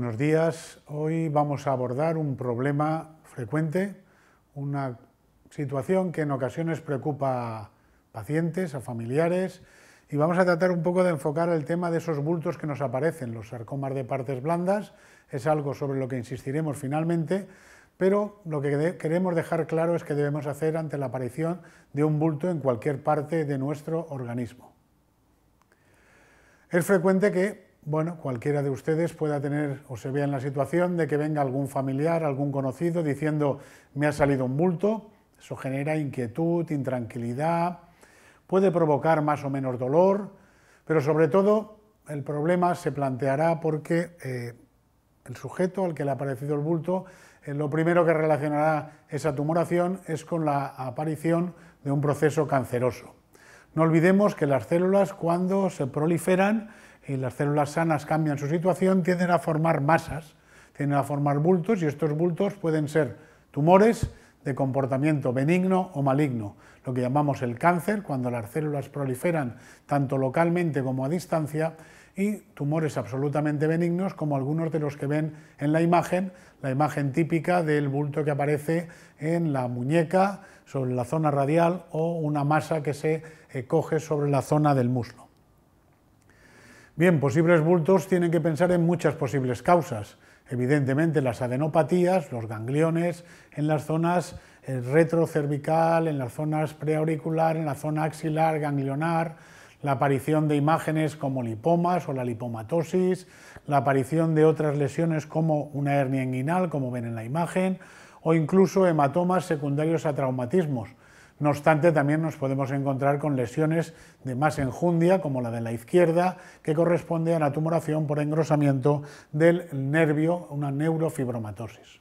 Buenos días. Hoy vamos a abordar un problema frecuente, una situación que en ocasiones preocupa a pacientes, a familiares, y vamos a tratar un poco de enfocar el tema de esos bultos que nos aparecen, los sarcomas de partes blandas, es algo sobre lo que insistiremos finalmente, pero lo que queremos dejar claro es que debemos hacer ante la aparición de un bulto en cualquier parte de nuestro organismo. Es frecuente que bueno, cualquiera de ustedes pueda tener o se vea en la situación de que venga algún familiar, algún conocido diciendo me ha salido un bulto, eso genera inquietud, intranquilidad, puede provocar más o menos dolor, pero sobre todo el problema se planteará porque eh, el sujeto al que le ha aparecido el bulto, eh, lo primero que relacionará esa tumoración es con la aparición de un proceso canceroso. No olvidemos que las células cuando se proliferan y las células sanas cambian su situación, tienden a formar masas, tienden a formar bultos y estos bultos pueden ser tumores de comportamiento benigno o maligno, lo que llamamos el cáncer, cuando las células proliferan tanto localmente como a distancia, y tumores absolutamente benignos, como algunos de los que ven en la imagen, la imagen típica del bulto que aparece en la muñeca, sobre la zona radial o una masa que se eh, coge sobre la zona del muslo. Bien, posibles bultos tienen que pensar en muchas posibles causas. Evidentemente, las adenopatías, los gangliones, en las zonas retrocervical, en las zonas preauricular, en la zona axilar, ganglionar, la aparición de imágenes como lipomas o la lipomatosis, la aparición de otras lesiones como una hernia inguinal, como ven en la imagen, o incluso hematomas secundarios a traumatismos no obstante, también nos podemos encontrar con lesiones de más enjundia, como la de la izquierda, que corresponde a la tumoración por engrosamiento del nervio, una neurofibromatosis.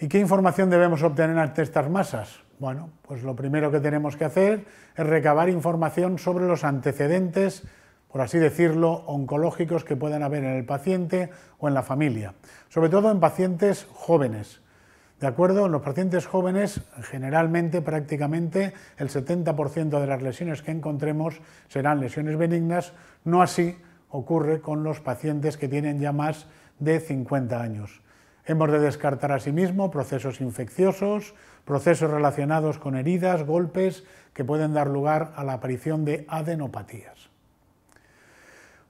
¿Y qué información debemos obtener ante estas masas? Bueno, pues lo primero que tenemos que hacer es recabar información sobre los antecedentes, por así decirlo, oncológicos que puedan haber en el paciente o en la familia, sobre todo en pacientes jóvenes ¿De acuerdo? En los pacientes jóvenes, generalmente, prácticamente, el 70% de las lesiones que encontremos serán lesiones benignas. No así ocurre con los pacientes que tienen ya más de 50 años. Hemos de descartar asimismo procesos infecciosos, procesos relacionados con heridas, golpes, que pueden dar lugar a la aparición de adenopatías.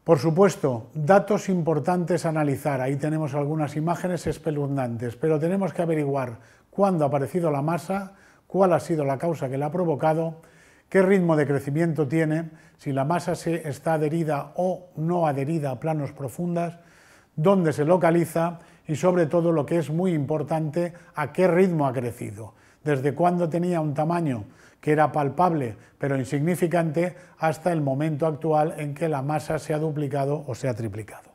Por supuesto, datos importantes a analizar. Ahí tenemos algunas imágenes espeluznantes, pero tenemos que averiguar cuándo ha aparecido la masa, cuál ha sido la causa que la ha provocado, qué ritmo de crecimiento tiene, si la masa se está adherida o no adherida a planos profundas, dónde se localiza y sobre todo lo que es muy importante, a qué ritmo ha crecido, desde cuándo tenía un tamaño que era palpable pero insignificante hasta el momento actual en que la masa se ha duplicado o se ha triplicado.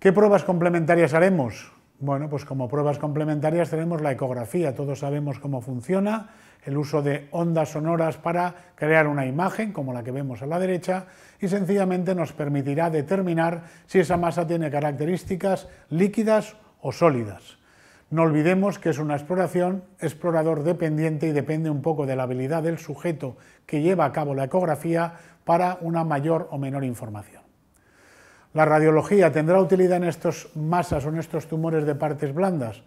¿Qué pruebas complementarias haremos? Bueno, pues como pruebas complementarias tenemos la ecografía, todos sabemos cómo funciona, el uso de ondas sonoras para crear una imagen, como la que vemos a la derecha, y sencillamente nos permitirá determinar si esa masa tiene características líquidas o sólidas. No olvidemos que es una exploración explorador dependiente y depende un poco de la habilidad del sujeto que lleva a cabo la ecografía para una mayor o menor información. ¿La radiología tendrá utilidad en estas masas o en estos tumores de partes blandas?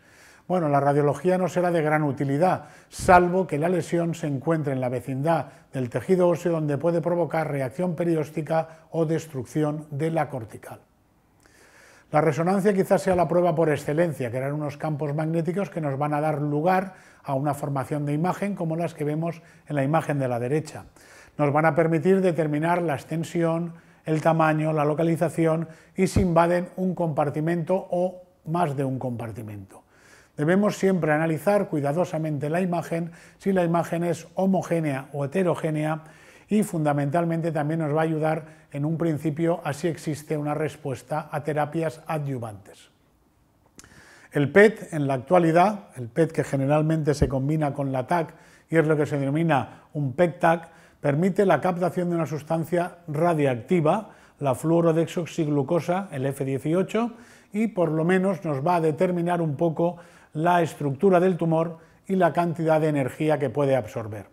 Bueno, la radiología no será de gran utilidad, salvo que la lesión se encuentre en la vecindad del tejido óseo donde puede provocar reacción perióstica o destrucción de la cortical. La resonancia quizás sea la prueba por excelencia, que eran unos campos magnéticos que nos van a dar lugar a una formación de imagen como las que vemos en la imagen de la derecha. Nos van a permitir determinar la extensión, el tamaño, la localización y si invaden un compartimento o más de un compartimento. Debemos siempre analizar cuidadosamente la imagen, si la imagen es homogénea o heterogénea y fundamentalmente también nos va a ayudar en un principio a si existe una respuesta a terapias adyuvantes. El PET en la actualidad, el PET que generalmente se combina con la TAC y es lo que se denomina un PET-TAC, permite la captación de una sustancia radiactiva, la fluorodexoxiglucosa, el F18, y por lo menos nos va a determinar un poco la estructura del tumor y la cantidad de energía que puede absorber.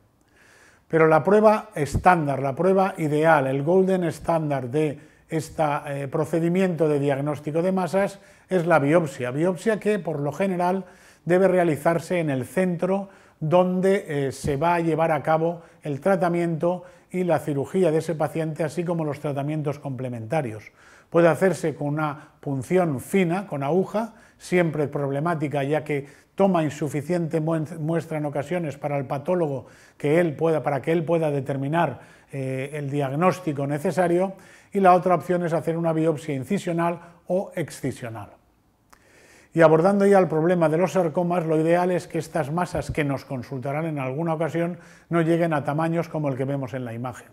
Pero la prueba estándar, la prueba ideal, el golden standard de este procedimiento de diagnóstico de masas es la biopsia. Biopsia que, por lo general, debe realizarse en el centro donde eh, se va a llevar a cabo el tratamiento y la cirugía de ese paciente, así como los tratamientos complementarios. Puede hacerse con una punción fina, con aguja, siempre problemática ya que toma insuficiente muestra en ocasiones para el patólogo que él pueda, para que él pueda determinar eh, el diagnóstico necesario y la otra opción es hacer una biopsia incisional o excisional. Y abordando ya el problema de los sarcomas, lo ideal es que estas masas que nos consultarán en alguna ocasión no lleguen a tamaños como el que vemos en la imagen.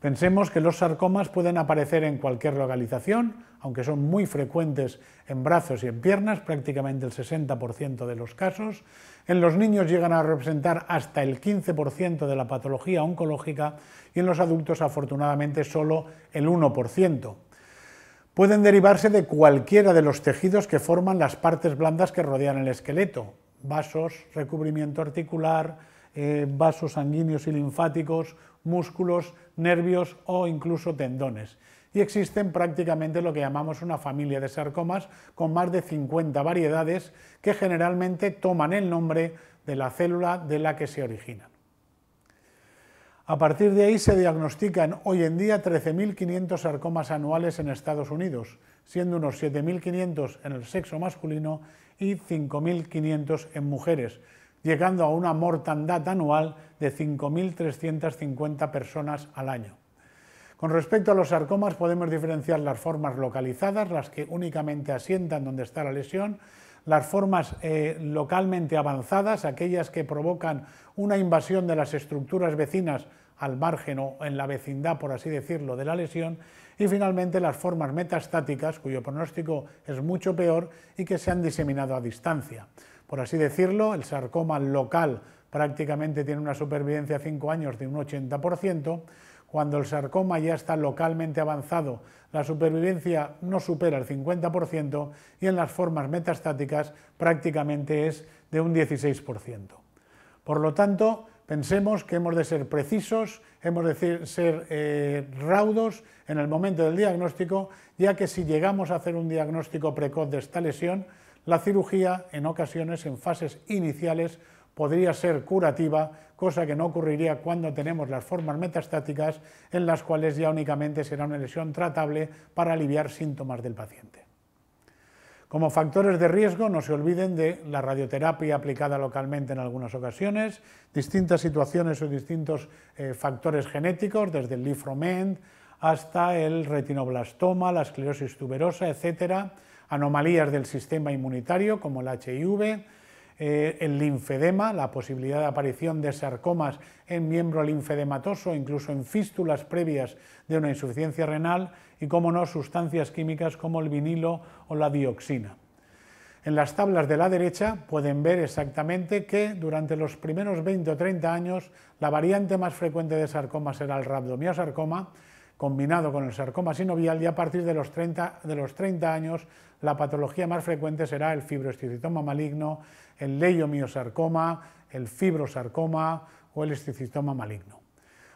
Pensemos que los sarcomas pueden aparecer en cualquier localización, aunque son muy frecuentes en brazos y en piernas, prácticamente el 60% de los casos. En los niños llegan a representar hasta el 15% de la patología oncológica y en los adultos afortunadamente solo el 1%. Pueden derivarse de cualquiera de los tejidos que forman las partes blandas que rodean el esqueleto, vasos, recubrimiento articular, eh, vasos sanguíneos y linfáticos, músculos, nervios o incluso tendones. Y existen prácticamente lo que llamamos una familia de sarcomas con más de 50 variedades que generalmente toman el nombre de la célula de la que se originan. A partir de ahí se diagnostican hoy en día 13.500 sarcomas anuales en Estados Unidos, siendo unos 7.500 en el sexo masculino y 5.500 en mujeres, llegando a una mortandad anual de 5.350 personas al año. Con respecto a los sarcomas podemos diferenciar las formas localizadas, las que únicamente asientan donde está la lesión, las formas eh, localmente avanzadas, aquellas que provocan una invasión de las estructuras vecinas al margen o en la vecindad, por así decirlo, de la lesión, y finalmente las formas metastáticas, cuyo pronóstico es mucho peor y que se han diseminado a distancia por así decirlo, el sarcoma local prácticamente tiene una supervivencia a 5 años de un 80%, cuando el sarcoma ya está localmente avanzado, la supervivencia no supera el 50% y en las formas metastáticas prácticamente es de un 16%. Por lo tanto, pensemos que hemos de ser precisos, hemos de ser, eh, raudos en el momento del diagnóstico, ya que si llegamos a hacer un diagnóstico precoz de esta lesión, la cirugía, en ocasiones en fases iniciales, podría ser curativa, cosa que no ocurriría cuando tenemos las formas metastáticas, en las cuales ya únicamente será una lesión tratable para aliviar síntomas del paciente. Como factores de riesgo, no se olviden de la radioterapia aplicada localmente en algunas ocasiones, distintas situaciones o distintos eh, factores genéticos, desde el lifroment hasta el retinoblastoma, la esclerosis tuberosa, etcétera, anomalías del sistema inmunitario como el HIV, eh, el linfedema, la posibilidad de aparición de sarcomas en miembro linfedematoso, incluso en fístulas previas de una insuficiencia renal y, como no, sustancias químicas como el vinilo o la dioxina. En las tablas de la derecha pueden ver exactamente que durante los primeros 20 o 30 años la variante más frecuente de sarcomas era el rhabdomiosarcoma, combinado con el sarcoma sinovial y a partir de los 30, de los años la patología más frecuente será el fibroesticitoma maligno, el leiomiosarcoma, el fibrosarcoma o el esticitoma maligno.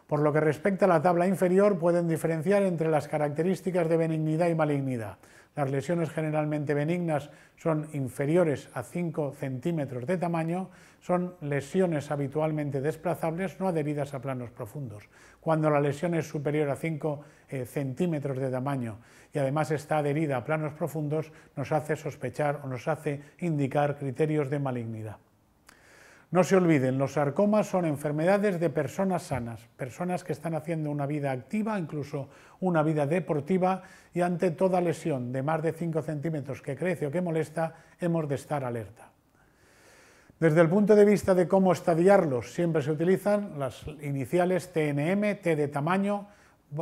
Por lo que respecta a la tabla inferior, pueden diferenciar entre las características de benignidad y malignidad. Las lesiones generalmente benignas son inferiores a 5 centímetros de tamaño, son lesiones habitualmente desplazables no adheridas a planos profundos. Cuando la lesión es superior a 5 eh, centímetros de tamaño y además está adherida a planos profundos, nos hace sospechar o nos hace indicar criterios de malignidad. No se olviden, los sarcomas son enfermedades de personas sanas, personas que están haciendo una vida activa, incluso una vida deportiva, y ante toda lesión de más de 5 centímetros que crece o que molesta, hemos de estar alerta. Desde el punto de vista de cómo estadiarlos, siempre se utilizan las iniciales TNM, T de tamaño,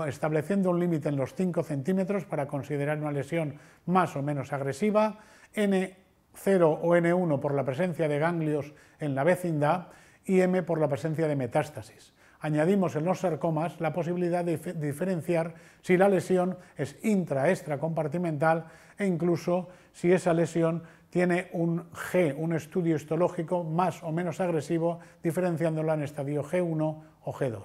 estableciendo un límite en los 5 centímetros para considerar una lesión más o menos agresiva, N 0 o N1 por la presencia de ganglios en la vecindad y M por la presencia de metástasis. Añadimos en los sarcomas la posibilidad de diferenciar si la lesión es intra-extracompartimental e incluso si esa lesión tiene un G, un estudio histológico más o menos agresivo, diferenciándola en estadio G1 o G2.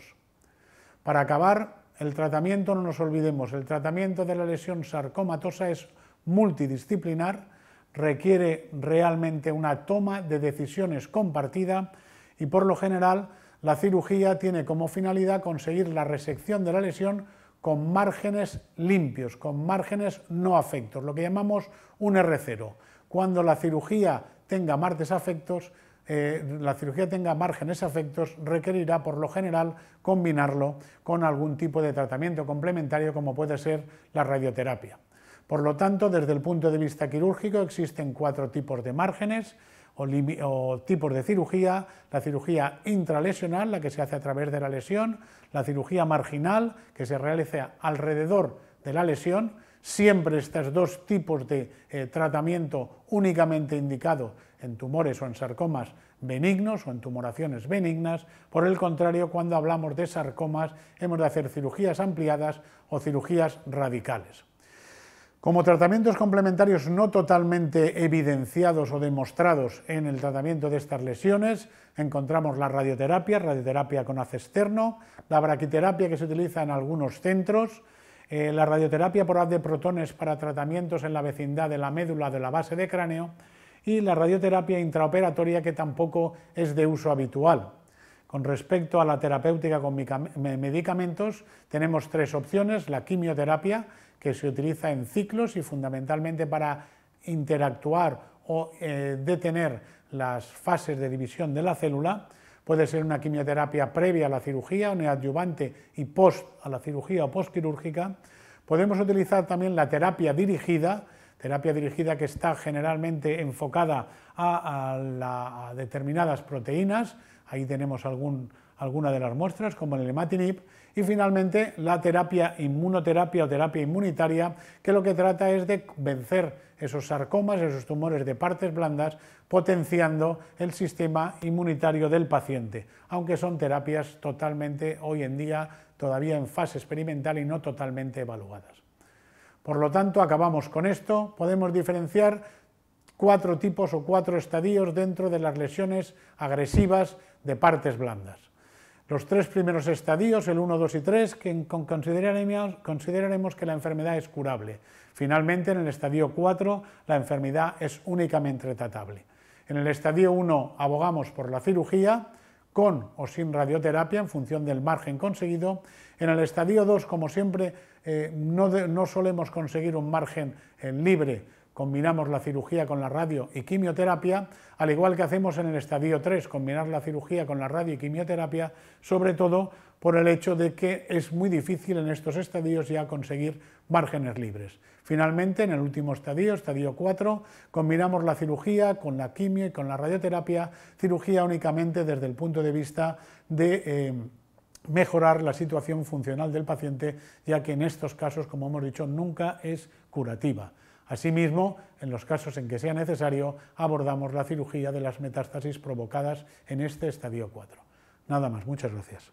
Para acabar, el tratamiento, no nos olvidemos, el tratamiento de la lesión sarcomatosa es multidisciplinar, requiere realmente una toma de decisiones compartida y por lo general la cirugía tiene como finalidad conseguir la resección de la lesión con márgenes limpios, con márgenes no afectos, lo que llamamos un R0. Cuando la cirugía tenga afectos, eh, la cirugía tenga márgenes afectos, requerirá por lo general combinarlo con algún tipo de tratamiento complementario como puede ser la radioterapia. Por lo tanto, desde el punto de vista quirúrgico existen cuatro tipos de márgenes o, tipos de cirugía, la cirugía intralesional, la que se hace a través de la lesión, la cirugía marginal, que se realiza alrededor de la lesión, siempre estos dos tipos de eh, tratamiento únicamente indicado en tumores o en sarcomas benignos o en tumoraciones benignas. Por el contrario, cuando hablamos de sarcomas, hemos de hacer cirugías ampliadas o cirugías radicales. Como tratamientos complementarios no totalmente evidenciados o demostrados en el tratamiento de estas lesiones, encontramos la radioterapia, radioterapia con haz externo, la braquiterapia que se utiliza en algunos centros, eh, la radioterapia por haz de protones para tratamientos en la vecindad de la médula de la base de cráneo y la radioterapia intraoperatoria que tampoco es de uso habitual. Con respecto a la terapéutica con medicamentos, tenemos tres opciones. La quimioterapia, que se utiliza en ciclos y fundamentalmente para interactuar o eh, detener las fases de división de la célula. Puede ser una quimioterapia previa a la cirugía, o neoadyuvante y post a la cirugía o postquirúrgica. Podemos utilizar también la terapia dirigida, terapia dirigida que está generalmente enfocada a, determinadas proteínas, ahí tenemos alguna de las muestras, como en el hematinib, y finalmente la terapia inmunoterapia o terapia inmunitaria, que lo que trata es de vencer esos sarcomas, esos tumores de partes blandas, potenciando el sistema inmunitario del paciente, aunque son terapias totalmente hoy en día todavía en fase experimental y no totalmente evaluadas. Por lo tanto, acabamos con esto, podemos diferenciar cuatro tipos o cuatro estadios dentro de las lesiones agresivas de partes blandas. Los tres primeros estadios, el 1, 2 y 3, que consideraremos, consideraremos que la enfermedad es curable. Finalmente, en el estadio 4, la enfermedad es únicamente tratable. En el estadio 1 abogamos por la cirugía, con o sin radioterapia en función del margen conseguido. En el estadio 2, como siempre, eh, no, solemos conseguir un margen eh, libre combinamos la cirugía con la radio y quimioterapia, al igual que hacemos en el estadio 3, combinar la cirugía con la radio y quimioterapia, sobre todo por el hecho de que es muy difícil en estos estadios ya conseguir márgenes libres. Finalmente, en el último estadio, estadio 4, combinamos la cirugía con la quimio y con la radioterapia, cirugía únicamente desde el punto de vista de... Eh, mejorar la situación funcional del paciente, ya que en estos casos, como hemos dicho, nunca es curativa. Asimismo, en los casos en que sea necesario, abordamos la cirugía de las metástasis provocadas en este estadio 4. Nada más, muchas gracias.